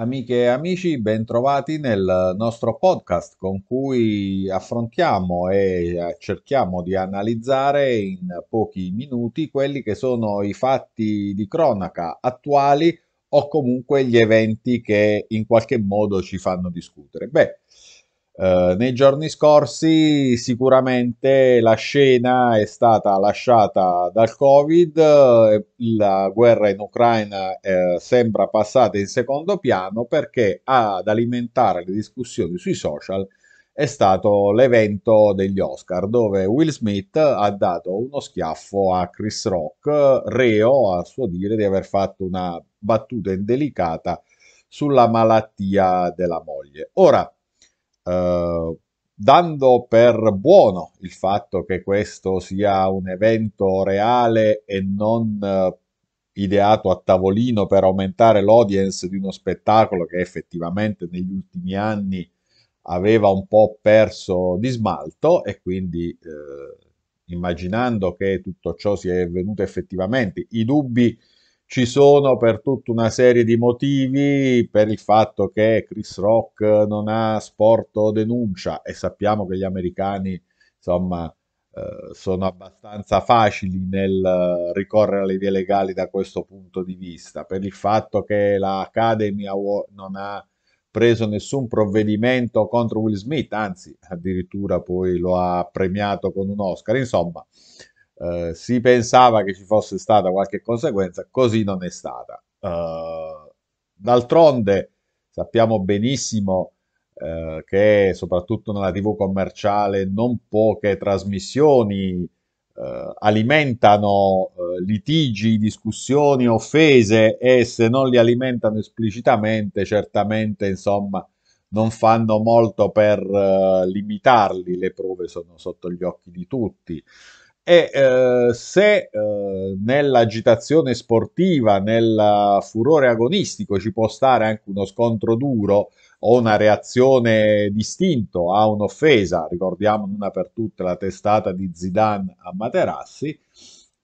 Amiche e amici, bentrovati nel nostro podcast con cui affrontiamo e cerchiamo di analizzare in pochi minuti quelli che sono i fatti di cronaca attuali o comunque gli eventi che in qualche modo ci fanno discutere. Beh, eh, nei giorni scorsi sicuramente la scena è stata lasciata dal Covid, eh, la guerra in Ucraina eh, sembra passata in secondo piano perché ad alimentare le discussioni sui social è stato l'evento degli Oscar dove Will Smith ha dato uno schiaffo a Chris Rock, reo a suo dire di aver fatto una battuta indelicata sulla malattia della moglie. Ora, eh, dando per buono il fatto che questo sia un evento reale e non eh, ideato a tavolino per aumentare l'audience di uno spettacolo che effettivamente negli ultimi anni aveva un po' perso di smalto e quindi eh, immaginando che tutto ciò sia avvenuto effettivamente, i dubbi ci sono per tutta una serie di motivi, per il fatto che Chris Rock non ha sporto denuncia e sappiamo che gli americani, insomma, eh, sono abbastanza facili nel eh, ricorrere alle vie legali da questo punto di vista, per il fatto che l'Academy non ha preso nessun provvedimento contro Will Smith, anzi addirittura poi lo ha premiato con un Oscar, insomma, eh, si pensava che ci fosse stata qualche conseguenza, così non è stata. Uh, d'altronde sappiamo benissimo uh, che soprattutto nella TV commerciale non poche trasmissioni uh, alimentano litigi, discussioni, offese e se non li alimentano esplicitamente, certamente insomma non fanno molto per uh, limitarli, le prove sono sotto gli occhi di tutti. E eh, se eh, nell'agitazione sportiva, nel furore agonistico ci può stare anche uno scontro duro o una reazione distinto a un'offesa, ricordiamo una per tutte la testata di Zidane a Materassi, eh,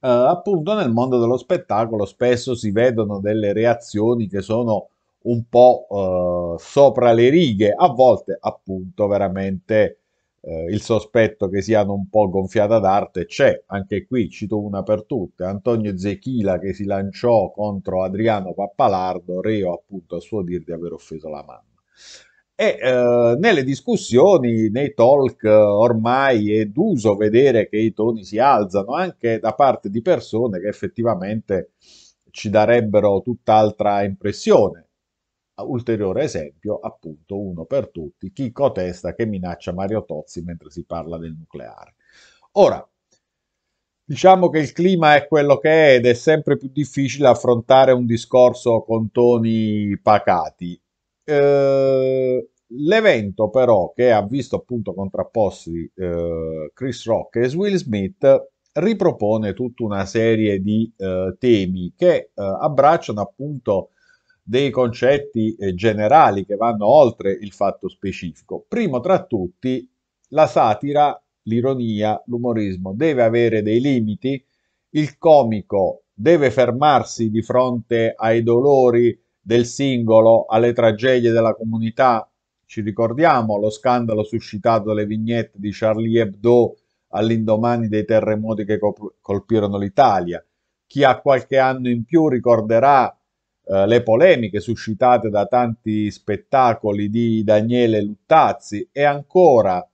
appunto nel mondo dello spettacolo spesso si vedono delle reazioni che sono un po' eh, sopra le righe, a volte appunto veramente eh, il sospetto che siano un po' gonfiata d'arte c'è, anche qui cito una per tutte, Antonio Zechila che si lanciò contro Adriano Pappalardo, reo appunto a suo dir di aver offeso la mamma. E eh, nelle discussioni, nei talk, ormai è d'uso vedere che i toni si alzano anche da parte di persone che effettivamente ci darebbero tutt'altra impressione. Ulteriore esempio, appunto, uno per tutti, chi cotesta che minaccia Mario Tozzi mentre si parla del nucleare. Ora, diciamo che il clima è quello che è ed è sempre più difficile affrontare un discorso con toni pacati. Eh, l'evento però che ha visto appunto contrapposti eh, Chris Rock e Will Smith ripropone tutta una serie di eh, temi che eh, abbracciano appunto dei concetti eh, generali che vanno oltre il fatto specifico. Primo tra tutti, la satira, l'ironia, l'umorismo deve avere dei limiti, il comico deve fermarsi di fronte ai dolori del singolo, alle tragedie della comunità. Ci ricordiamo lo scandalo suscitato dalle vignette di Charlie Hebdo all'indomani dei terremoti che colpirono l'Italia. Chi ha qualche anno in più ricorderà eh, le polemiche suscitate da tanti spettacoli di Daniele Luttazzi e ancora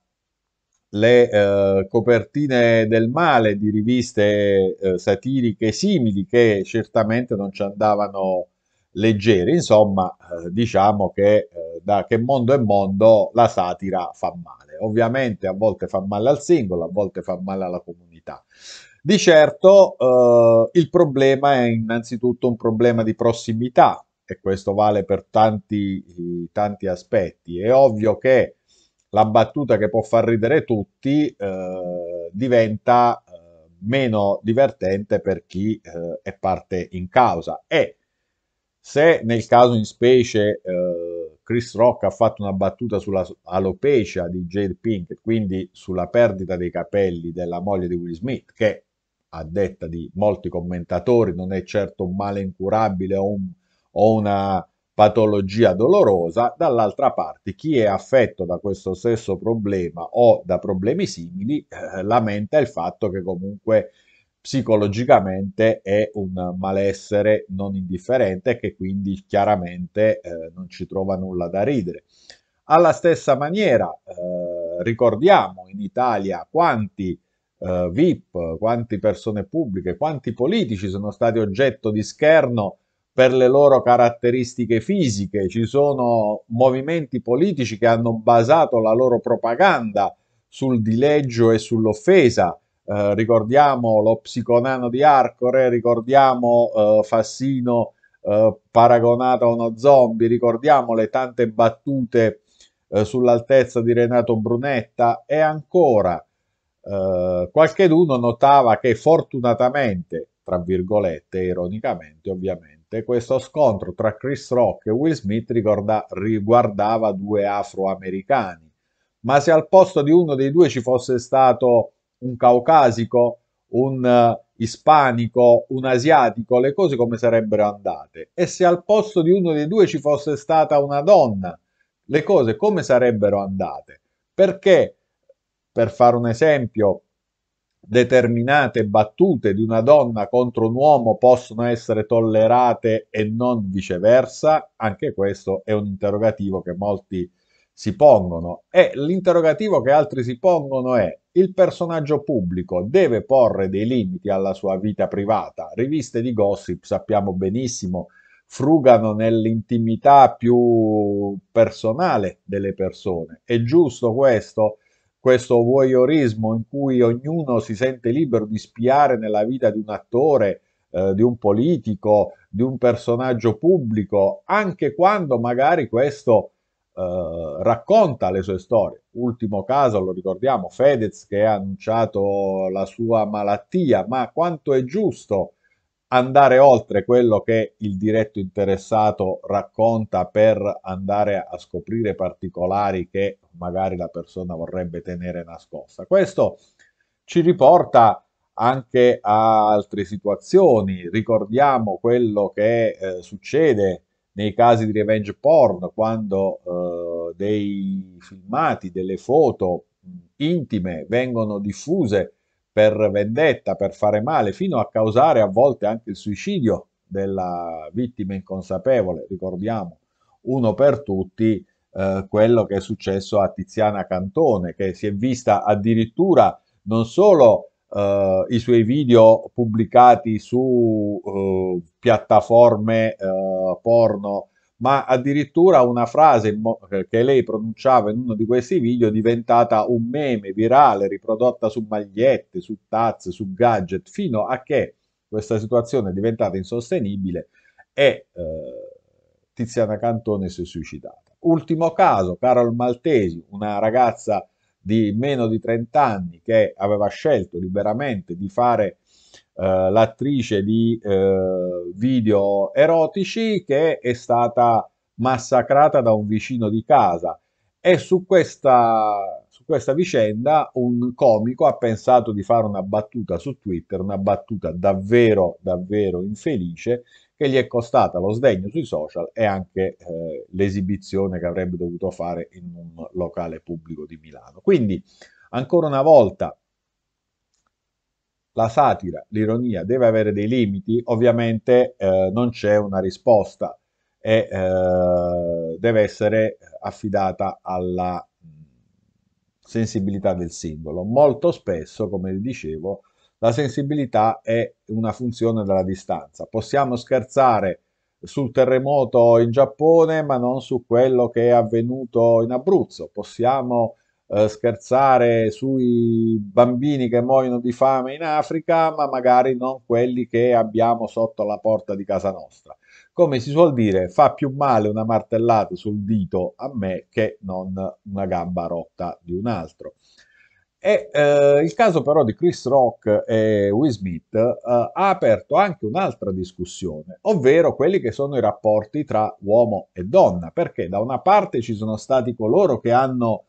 le eh, copertine del male di riviste eh, satiriche simili che certamente non ci andavano leggeri, insomma, eh, diciamo che eh, da che mondo è mondo la satira fa male. Ovviamente a volte fa male al singolo, a volte fa male alla comunità. Di certo eh, il problema è innanzitutto un problema di prossimità e questo vale per tanti, tanti aspetti. È ovvio che la battuta che può far ridere tutti eh, diventa eh, meno divertente per chi eh, è parte in causa. E se nel caso in specie eh, Chris Rock ha fatto una battuta sulla alopecia di Jade Pink, quindi sulla perdita dei capelli della moglie di Will Smith, che a detta di molti commentatori, non è certo un male incurabile o, un, o una patologia dolorosa, dall'altra parte chi è affetto da questo stesso problema o da problemi simili eh, lamenta il fatto che comunque psicologicamente è un malessere non indifferente che quindi chiaramente eh, non ci trova nulla da ridere. Alla stessa maniera eh, ricordiamo in Italia quanti eh, VIP, quante persone pubbliche, quanti politici sono stati oggetto di scherno per le loro caratteristiche fisiche, ci sono movimenti politici che hanno basato la loro propaganda sul dileggio e sull'offesa. Eh, ricordiamo lo psiconano di Arcore, ricordiamo eh, Fassino eh, paragonato a uno zombie, ricordiamo le tante battute eh, sull'altezza di Renato Brunetta e ancora eh, qualche uno notava che fortunatamente, tra virgolette, ironicamente ovviamente, questo scontro tra Chris Rock e Will Smith ricorda- riguardava due afroamericani, ma se al posto di uno dei due ci fosse stato un caucasico, un uh, ispanico, un asiatico, le cose come sarebbero andate? E se al posto di uno dei due ci fosse stata una donna, le cose come sarebbero andate? Perché per fare un esempio, determinate battute di una donna contro un uomo possono essere tollerate e non viceversa? Anche questo è un interrogativo che molti si pongono e l'interrogativo che altri si pongono è il personaggio pubblico deve porre dei limiti alla sua vita privata. Riviste di gossip sappiamo benissimo frugano nell'intimità più personale delle persone. È giusto questo? questo voyeurismo in cui ognuno si sente libero di spiare nella vita di un attore, eh, di un politico, di un personaggio pubblico, anche quando magari questo eh, racconta le sue storie. Ultimo caso, lo ricordiamo, Fedez che ha annunciato la sua malattia, ma quanto è giusto andare oltre quello che il diretto interessato racconta per andare a scoprire particolari che magari la persona vorrebbe tenere nascosta. Questo ci riporta anche a altre situazioni. Ricordiamo quello che eh, succede nei casi di revenge porn quando eh, dei filmati, delle foto intime vengono diffuse per vendetta, per fare male, fino a causare a volte anche il suicidio della vittima inconsapevole. Ricordiamo uno per tutti eh, quello che è successo a Tiziana Cantone, che si è vista addirittura non solo eh, i suoi video pubblicati su eh, piattaforme eh, porno ma addirittura una frase che lei pronunciava in uno di questi video è diventata un meme virale riprodotta su magliette, su tazze, su gadget, fino a che questa situazione è diventata insostenibile e eh, Tiziana Cantone si è suicidata. Ultimo caso, Carol Maltesi, una ragazza di meno di 30 anni che aveva scelto liberamente di fare eh, l'attrice di eh, video erotici che è stata massacrata da un vicino di casa. E su questa, su questa vicenda un comico ha pensato di fare una battuta su Twitter, una battuta davvero, davvero infelice, che gli è costata lo sdegno sui social e anche eh, l'esibizione che avrebbe dovuto fare in un locale pubblico di Milano. Quindi, ancora una volta, la satira, l'ironia deve avere dei limiti, ovviamente eh, non c'è una risposta e eh, deve essere affidata alla mm, sensibilità del singolo. Molto spesso, come dicevo, la sensibilità è una funzione della distanza. Possiamo scherzare sul terremoto in Giappone, ma non su quello che è avvenuto in Abruzzo. Possiamo eh, scherzare sui bambini che muoiono di fame in Africa, ma magari non quelli che abbiamo sotto la porta di casa nostra. Come si suol dire, fa più male una martellata sul dito a me che non una gamba rotta di un altro. E, eh, il caso però di Chris Rock e Will Smith eh, ha aperto anche un'altra discussione, ovvero quelli che sono i rapporti tra uomo e donna, perché da una parte ci sono stati coloro che hanno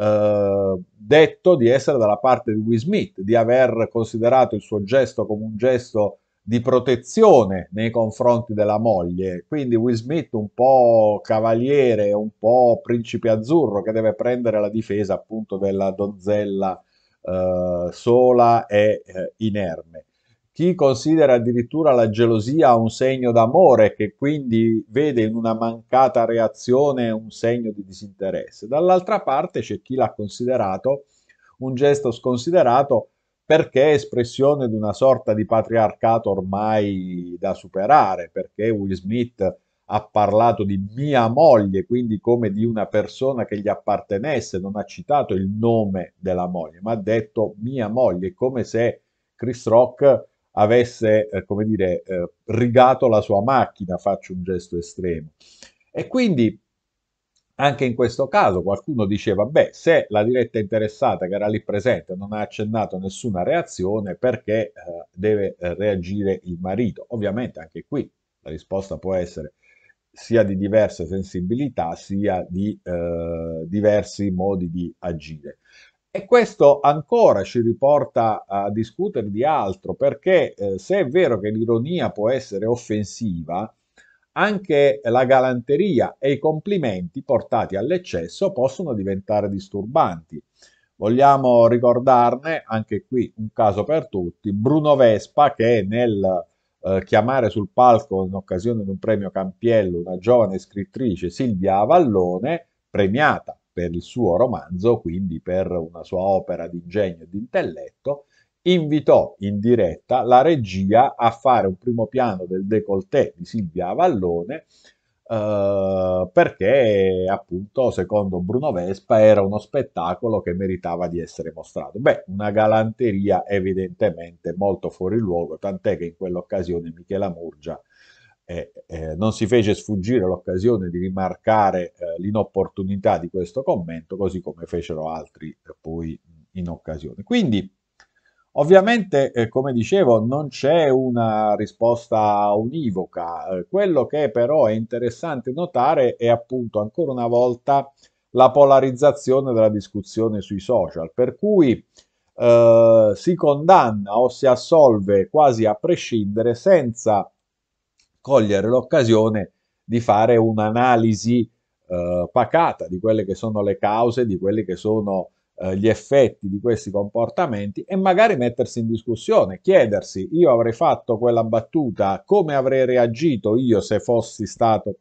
eh, detto di essere dalla parte di Will Smith, di aver considerato il suo gesto come un gesto di protezione nei confronti della moglie. Quindi Will Smith un po' cavaliere, un po' principe azzurro che deve prendere la difesa appunto della donzella eh, sola e eh, inerme chi considera addirittura la gelosia un segno d'amore, che quindi vede in una mancata reazione un segno di disinteresse. Dall'altra parte c'è chi l'ha considerato un gesto sconsiderato perché è espressione di una sorta di patriarcato ormai da superare, perché Will Smith ha parlato di mia moglie, quindi come di una persona che gli appartenesse, non ha citato il nome della moglie, ma ha detto mia moglie, come se Chris Rock avesse, eh, come dire, eh, rigato la sua macchina, faccio un gesto estremo. E quindi anche in questo caso qualcuno diceva, beh, se la diretta interessata che era lì presente non ha accennato nessuna reazione, perché eh, deve eh, reagire il marito? Ovviamente anche qui la risposta può essere sia di diverse sensibilità, sia di eh, diversi modi di agire. E questo ancora ci riporta a discutere di altro, perché eh, se è vero che l'ironia può essere offensiva, anche la galanteria e i complimenti portati all'eccesso possono diventare disturbanti. Vogliamo ricordarne anche qui un caso per tutti, Bruno Vespa che nel eh, chiamare sul palco in occasione di un premio Campiello una giovane scrittrice Silvia Avallone, premiata per il suo romanzo, quindi per una sua opera di ingegno e di intelletto, invitò in diretta la regia a fare un primo piano del décolleté di Silvia Avallone eh, perché appunto secondo Bruno Vespa era uno spettacolo che meritava di essere mostrato. Beh, una galanteria evidentemente molto fuori luogo, tant'è che in quell'occasione Michela Murgia eh, eh, non si fece sfuggire l'occasione di rimarcare eh, l'inopportunità di questo commento, così come fecero altri eh, poi in occasione. Quindi, Ovviamente, eh, come dicevo, non c'è una risposta univoca. Eh, quello che però è interessante notare è appunto ancora una volta la polarizzazione della discussione sui social, per cui eh, si condanna o si assolve quasi a prescindere senza cogliere l'occasione di fare un'analisi eh, pacata di quelle che sono le cause, di quelli che sono eh, gli effetti di questi comportamenti e magari mettersi in discussione, chiedersi io avrei fatto quella battuta, come avrei reagito io se fossi stato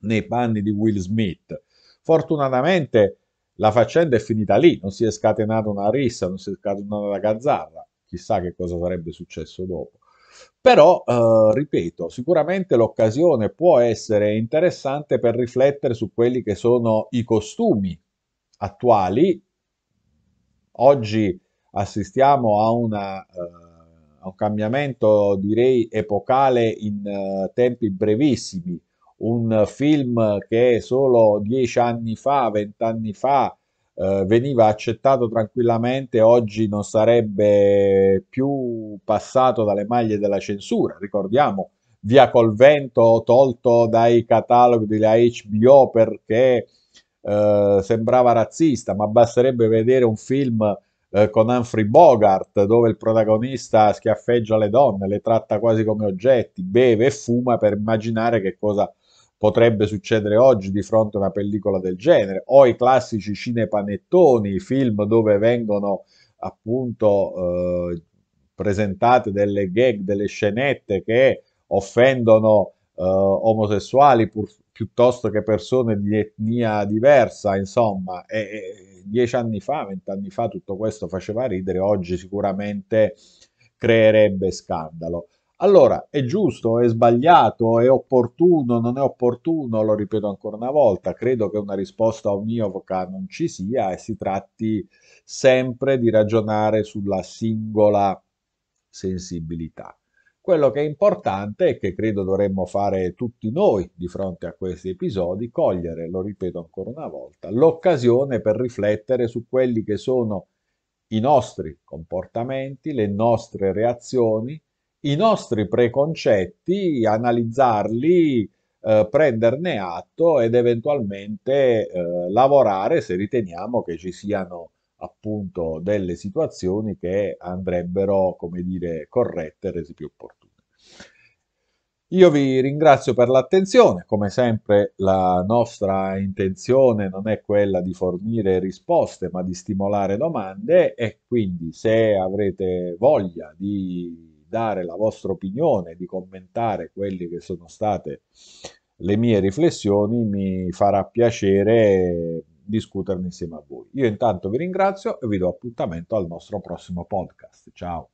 nei panni di Will Smith. Fortunatamente la faccenda è finita lì, non si è scatenata una rissa, non si è scatenata una gazzarra, chissà che cosa sarebbe successo dopo. Però, eh, ripeto, sicuramente l'occasione può essere interessante per riflettere su quelli che sono i costumi attuali. Oggi assistiamo a, una, eh, a un cambiamento, direi, epocale in eh, tempi brevissimi. Un film che solo dieci anni fa, vent'anni fa, eh, veniva accettato tranquillamente, oggi non sarebbe più passato dalle maglie della censura. Ricordiamo Via col vento tolto dai cataloghi della HBO perché eh, sembrava razzista, ma basterebbe vedere un film eh, con Humphrey Bogart dove il protagonista schiaffeggia le donne, le tratta quasi come oggetti, beve e fuma per immaginare che cosa potrebbe succedere oggi di fronte a una pellicola del genere, o i classici cinepanettoni, film dove vengono appunto eh, presentate delle gag, delle scenette che offendono eh, omosessuali pur, piuttosto che persone di etnia diversa, insomma, e, e dieci anni fa, vent'anni fa tutto questo faceva ridere, oggi sicuramente creerebbe scandalo. Allora, è giusto, è sbagliato, è opportuno, non è opportuno, lo ripeto ancora una volta, credo che una risposta univoca non ci sia e si tratti sempre di ragionare sulla singola sensibilità. Quello che è importante e che credo dovremmo fare tutti noi di fronte a questi episodi, cogliere, lo ripeto ancora una volta, l'occasione per riflettere su quelli che sono i nostri comportamenti, le nostre reazioni, i nostri preconcetti, analizzarli, eh, prenderne atto ed eventualmente eh, lavorare se riteniamo che ci siano appunto delle situazioni che andrebbero, come dire, corrette e rese più opportune. Io vi ringrazio per l'attenzione, come sempre la nostra intenzione non è quella di fornire risposte ma di stimolare domande e quindi se avrete voglia di dare la vostra opinione, di commentare quelle che sono state le mie riflessioni, mi farà piacere discuterne insieme a voi. Io intanto vi ringrazio e vi do appuntamento al nostro prossimo podcast. Ciao!